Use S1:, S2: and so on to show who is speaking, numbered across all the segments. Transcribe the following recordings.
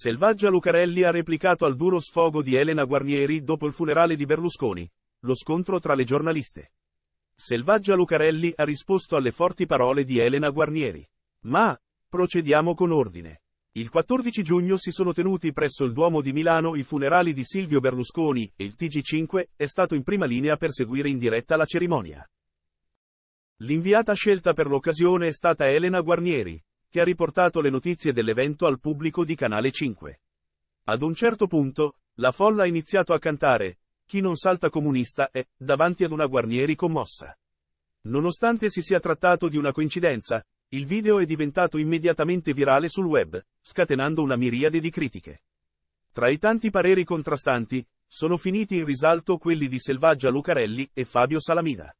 S1: Selvaggia Lucarelli ha replicato al duro sfogo di Elena Guarnieri dopo il funerale di Berlusconi, lo scontro tra le giornaliste. Selvaggia Lucarelli ha risposto alle forti parole di Elena Guarnieri. Ma, procediamo con ordine. Il 14 giugno si sono tenuti presso il Duomo di Milano i funerali di Silvio Berlusconi e il TG5 è stato in prima linea per seguire in diretta la cerimonia. L'inviata scelta per l'occasione è stata Elena Guarnieri, che ha riportato le notizie dell'evento al pubblico di Canale 5. Ad un certo punto, la folla ha iniziato a cantare, chi non salta comunista è, davanti ad una Guarnieri commossa. Nonostante si sia trattato di una coincidenza, il video è diventato immediatamente virale sul web, scatenando una miriade di critiche. Tra i tanti pareri contrastanti, sono finiti in risalto quelli di Selvaggia Lucarelli e Fabio Salamida.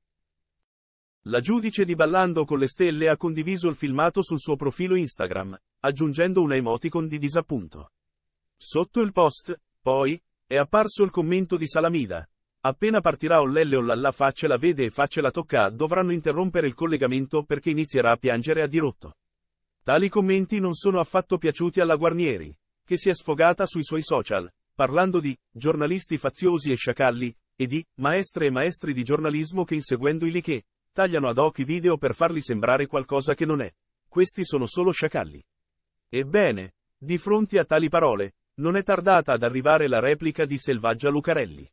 S1: La giudice di Ballando con le stelle ha condiviso il filmato sul suo profilo Instagram, aggiungendo una emoticon di disappunto. Sotto il post, poi, è apparso il commento di Salamida. Appena partirà Ollelle Ollalla Lalla facce la vede e facce la tocca dovranno interrompere il collegamento perché inizierà a piangere a dirotto. Tali commenti non sono affatto piaciuti alla Guarnieri, che si è sfogata sui suoi social, parlando di giornalisti faziosi e sciacalli, e di maestre e maestri di giornalismo che inseguendo i liché, tagliano ad hoc i video per farli sembrare qualcosa che non è. Questi sono solo sciacalli. Ebbene, di fronte a tali parole, non è tardata ad arrivare la replica di Selvaggia Lucarelli.